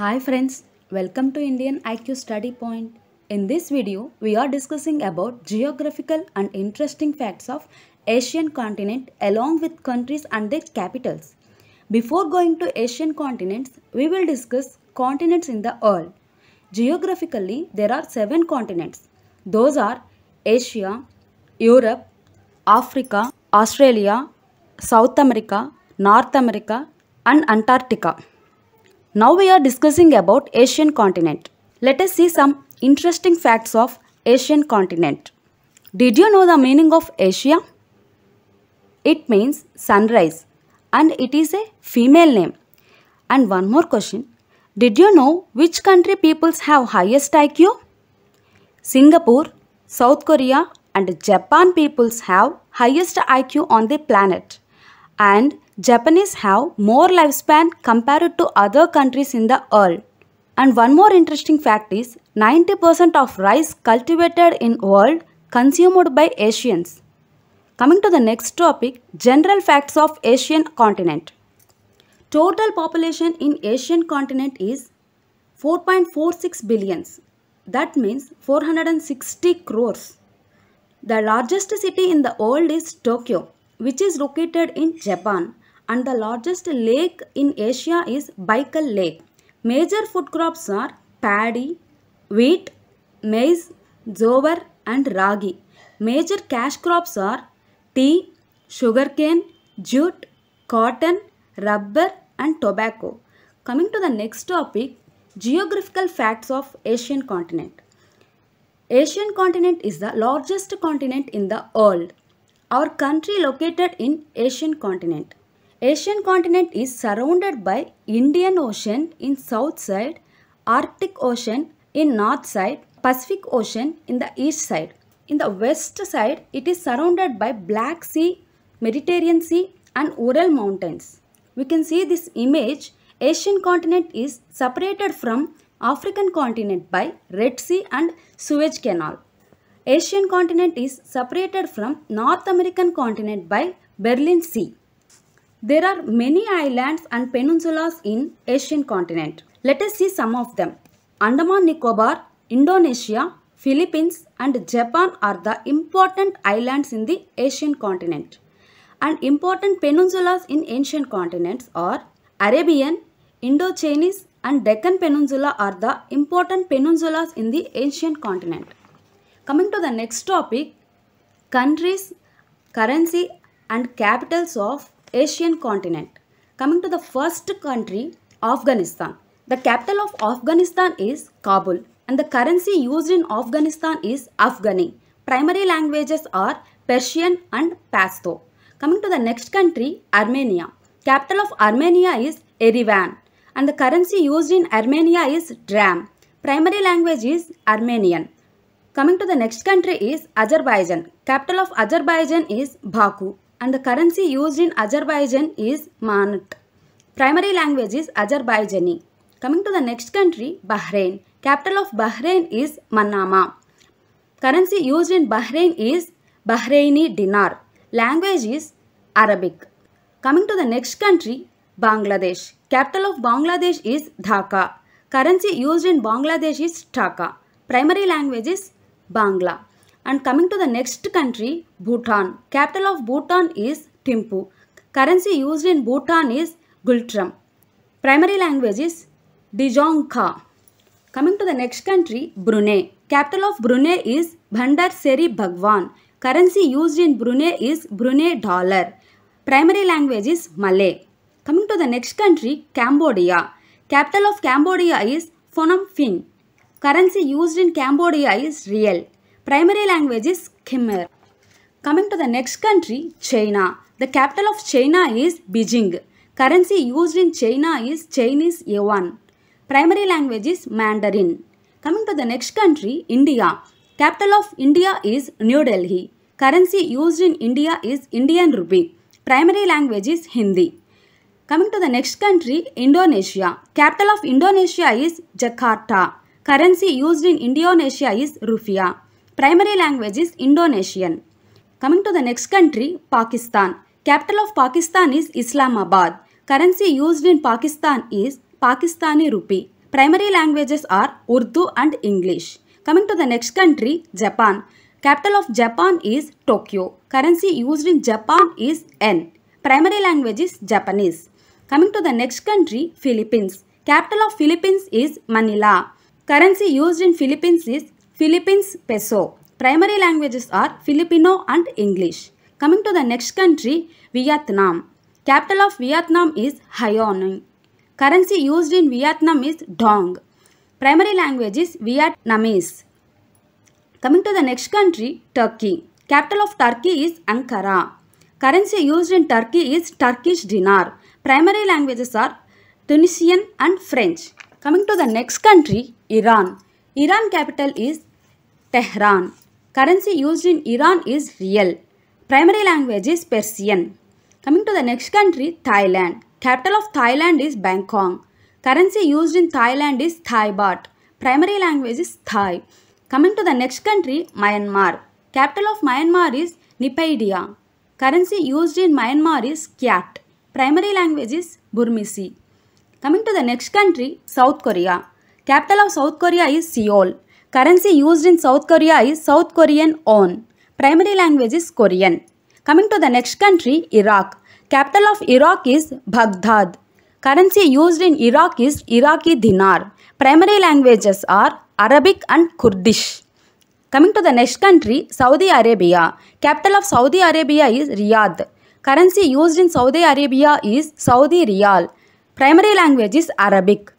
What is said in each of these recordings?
Hi friends, welcome to Indian IQ Study Point. In this video, we are discussing about geographical and interesting facts of Asian continent along with countries and their capitals. Before going to Asian continents, we will discuss continents in the world. Geographically, there are seven continents. Those are Asia, Europe, Africa, Australia, South America, North America and Antarctica. Now we are discussing about Asian continent. Let us see some interesting facts of Asian continent. Did you know the meaning of Asia? It means sunrise and it is a female name. And one more question. Did you know which country peoples have highest IQ? Singapore, South Korea and Japan peoples have highest IQ on the planet. And Japanese have more lifespan compared to other countries in the world. And one more interesting fact is 90% of rice cultivated in world consumed by Asians. Coming to the next topic, general facts of Asian continent. Total population in Asian continent is 4.46 billions. That means 460 crores. The largest city in the world is Tokyo, which is located in Japan and the largest lake in Asia is Baikal Lake. Major food crops are paddy, wheat, maize, jowar and ragi. Major cash crops are tea, sugarcane, jute, cotton, rubber and tobacco. Coming to the next topic, geographical facts of Asian continent. Asian continent is the largest continent in the world. Our country located in Asian continent. Asian continent is surrounded by Indian Ocean in south side, Arctic Ocean in north side, Pacific Ocean in the east side. In the west side, it is surrounded by Black Sea, Mediterranean Sea and Ural Mountains. We can see this image, Asian continent is separated from African continent by Red Sea and Suez Canal. Asian continent is separated from North American continent by Berlin Sea. There are many islands and peninsulas in Asian continent. Let us see some of them. Andaman Nicobar, Indonesia, Philippines and Japan are the important islands in the Asian continent. And important peninsulas in Asian continents are Arabian, Indo-Chinese and Deccan Peninsula are the important peninsulas in the Asian continent. Coming to the next topic, countries, currency and capitals of Asian continent. Coming to the first country, Afghanistan. The capital of Afghanistan is Kabul and the currency used in Afghanistan is Afghani. Primary languages are Persian and Pashto. Coming to the next country, Armenia. Capital of Armenia is Erivan and the currency used in Armenia is Dram. Primary language is Armenian. Coming to the next country is Azerbaijan. Capital of Azerbaijan is Baku and the currency used in Azerbaijan is manat. Primary language is Azerbaijani. Coming to the next country, Bahrain. Capital of Bahrain is Manama. Currency used in Bahrain is Bahraini dinar. Language is Arabic. Coming to the next country, Bangladesh. Capital of Bangladesh is Dhaka. Currency used in Bangladesh is Taka. Primary language is Bangla. And coming to the next country, Bhutan. Capital of Bhutan is Thimphu. Currency used in Bhutan is Gultram. Primary language is Dijongkha. Coming to the next country, Brunei. Capital of Brunei is Bandar Seri Bhagwan. Currency used in Brunei is Brunei dollar. Primary language is Malay. Coming to the next country, Cambodia. Capital of Cambodia is Phnom Penh. Currency used in Cambodia is Riel. Primary language is Khmer. Coming to the next country, China. The capital of China is Beijing. Currency used in China is Chinese Yuan. Primary language is Mandarin. Coming to the next country, India. Capital of India is New Delhi. Currency used in India is Indian Rupee. Primary language is Hindi. Coming to the next country, Indonesia. Capital of Indonesia is Jakarta. Currency used in Indonesia is Rupiah. Primary language is Indonesian. Coming to the next country, Pakistan. Capital of Pakistan is Islamabad. Currency used in Pakistan is Pakistani rupee. Primary languages are Urdu and English. Coming to the next country, Japan. Capital of Japan is Tokyo. Currency used in Japan is N. Primary language is Japanese. Coming to the next country, Philippines. Capital of Philippines is Manila. Currency used in Philippines is Philippines peso. Primary languages are Filipino and English. Coming to the next country, Vietnam. Capital of Vietnam is Hanoi. Currency used in Vietnam is Dong. Primary language is Vietnamese. Coming to the next country, Turkey. Capital of Turkey is Ankara. Currency used in Turkey is Turkish dinar. Primary languages are Tunisian and French. Coming to the next country, Iran. Iran capital is Tehran. Currency used in Iran is real. Primary language is Persian. Coming to the next country, Thailand. Capital of Thailand is Bangkok. Currency used in Thailand is Thai baht. Primary language is Thai. Coming to the next country, Myanmar. Capital of Myanmar is Nipaidia. Currency used in Myanmar is Kyat. Primary language is Burmese. Coming to the next country, South Korea. Capital of South Korea is Seoul. Currency used in South Korea is South Korean won. Primary language is Korean. Coming to the next country, Iraq. Capital of Iraq is Baghdad. Currency used in Iraq is Iraqi dinar. Primary languages are Arabic and Kurdish. Coming to the next country, Saudi Arabia. Capital of Saudi Arabia is Riyadh. Currency used in Saudi Arabia is Saudi Riyal. Primary language is Arabic.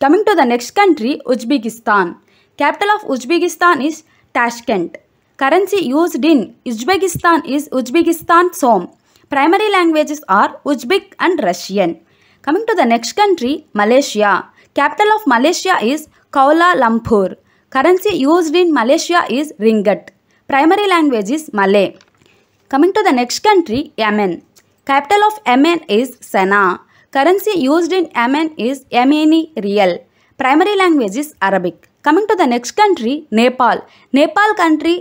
Coming to the next country, Uzbekistan. Capital of Uzbekistan is Tashkent. Currency used in Uzbekistan is Uzbekistan Som. Primary languages are Uzbek and Russian. Coming to the next country, Malaysia. Capital of Malaysia is Kuala Lumpur. Currency used in Malaysia is Ringgit. Primary language is Malay. Coming to the next country, Yemen. Capital of Yemen is Sana'a. Currency used in Yemen is Yemeni Real. Primary language is Arabic. Coming to the next country, Nepal. Nepal country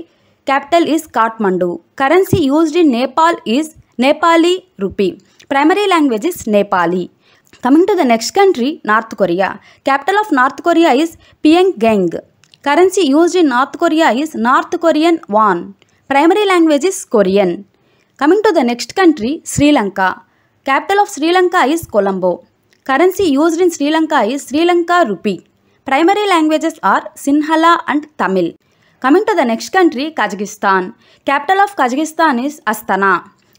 capital is Kathmandu. Currency used in Nepal is Nepali rupee. Primary language is Nepali. Coming to the next country, North Korea. Capital of North Korea is Pyongyang. Currency used in North Korea is North Korean won. Primary language is Korean. Coming to the next country, Sri Lanka. Capital of Sri Lanka is Colombo. Currency used in Sri Lanka is Sri Lanka rupee. Primary languages are Sinhala and Tamil. Coming to the next country, Kazakhstan. Capital of Kazakhstan is Astana.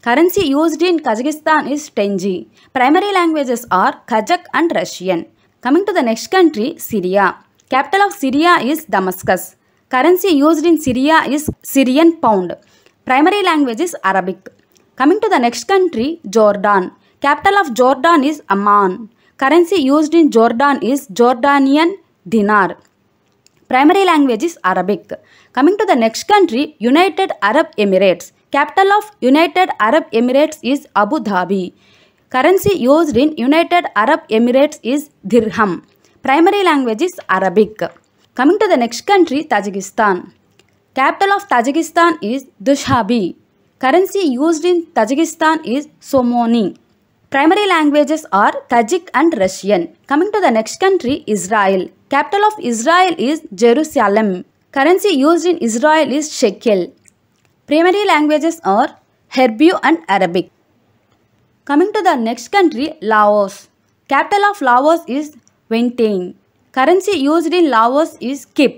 Currency used in Kazakhstan is tenge. Primary languages are Kazakh and Russian. Coming to the next country, Syria. Capital of Syria is Damascus. Currency used in Syria is Syrian pound. Primary language is Arabic. Coming to the next country, Jordan. Capital of Jordan is Amman. Currency used in Jordan is Jordanian dinar. Primary language is Arabic. Coming to the next country, United Arab Emirates. Capital of United Arab Emirates is Abu Dhabi. Currency used in United Arab Emirates is dirham. Primary language is Arabic. Coming to the next country, Tajikistan. Capital of Tajikistan is Dushabi. Currency used in Tajikistan is Somoni. Primary languages are Tajik and Russian. Coming to the next country, Israel. Capital of Israel is Jerusalem. Currency used in Israel is shekel. Primary languages are Hebrew and Arabic. Coming to the next country, Laos. Capital of Laos is Vientiane. Currency used in Laos is Kip.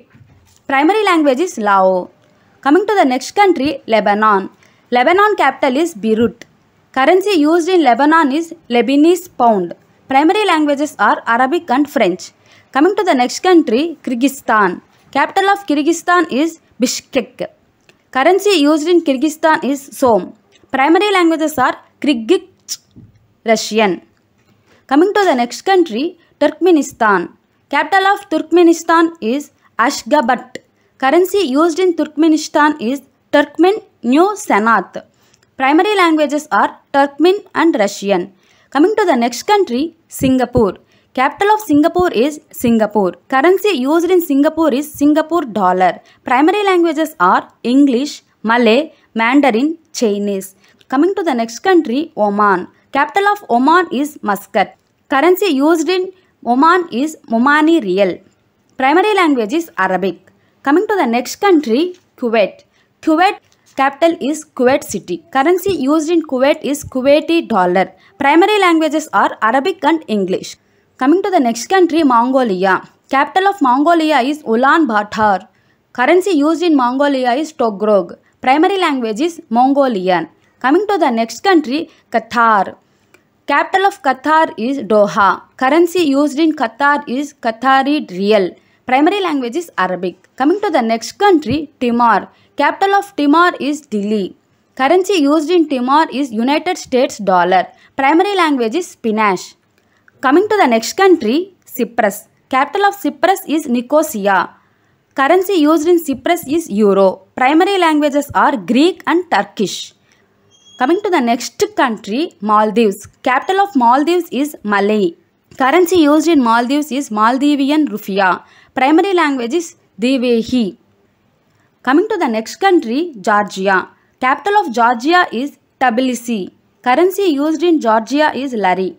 Primary language is Lao. Coming to the next country, Lebanon. Lebanon capital is Beirut. Currency used in Lebanon is Lebanese pound. Primary languages are Arabic and French. Coming to the next country, Kyrgyzstan. Capital of Kyrgyzstan is Bishkek. Currency used in Kyrgyzstan is Som. Primary languages are Kyrgyz Russian. Coming to the next country, Turkmenistan. Capital of Turkmenistan is Ashgabat. Currency used in Turkmenistan is Turkmen New senat. Primary languages are Turkmen and Russian. Coming to the next country, Singapore. Capital of Singapore is Singapore. Currency used in Singapore is Singapore dollar. Primary languages are English, Malay, Mandarin, Chinese. Coming to the next country, Oman. Capital of Oman is Muscat. Currency used in Oman is Omani Real. Primary language is Arabic. Coming to the next country, Kuwait. Kuwait capital is Kuwait City. Currency used in Kuwait is Kuwaiti dollar. Primary languages are Arabic and English. Coming to the next country, Mongolia. Capital of Mongolia is Ulaanbaatar. Currency used in Mongolia is Togrog. Primary language is Mongolian. Coming to the next country, Qatar. Capital of Qatar is Doha. Currency used in Qatar is Qatari Rial. Primary language is Arabic. Coming to the next country, Timor. Capital of Timor is Dili. Currency used in Timor is United States dollar. Primary language is Spanish. Coming to the next country, Cyprus. Capital of Cyprus is Nicosia. Currency used in Cyprus is Euro. Primary languages are Greek and Turkish. Coming to the next country, Maldives. Capital of Maldives is Malay. Currency used in Maldives is Maldivian Rufia. Primary language is Divehi. Coming to the next country, Georgia. Capital of Georgia is Tbilisi. Currency used in Georgia is Lari.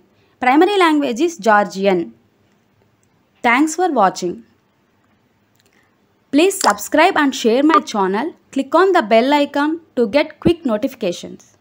Primary language is Georgian. Thanks for watching. Please subscribe and share my channel. Click on the bell icon to get quick notifications.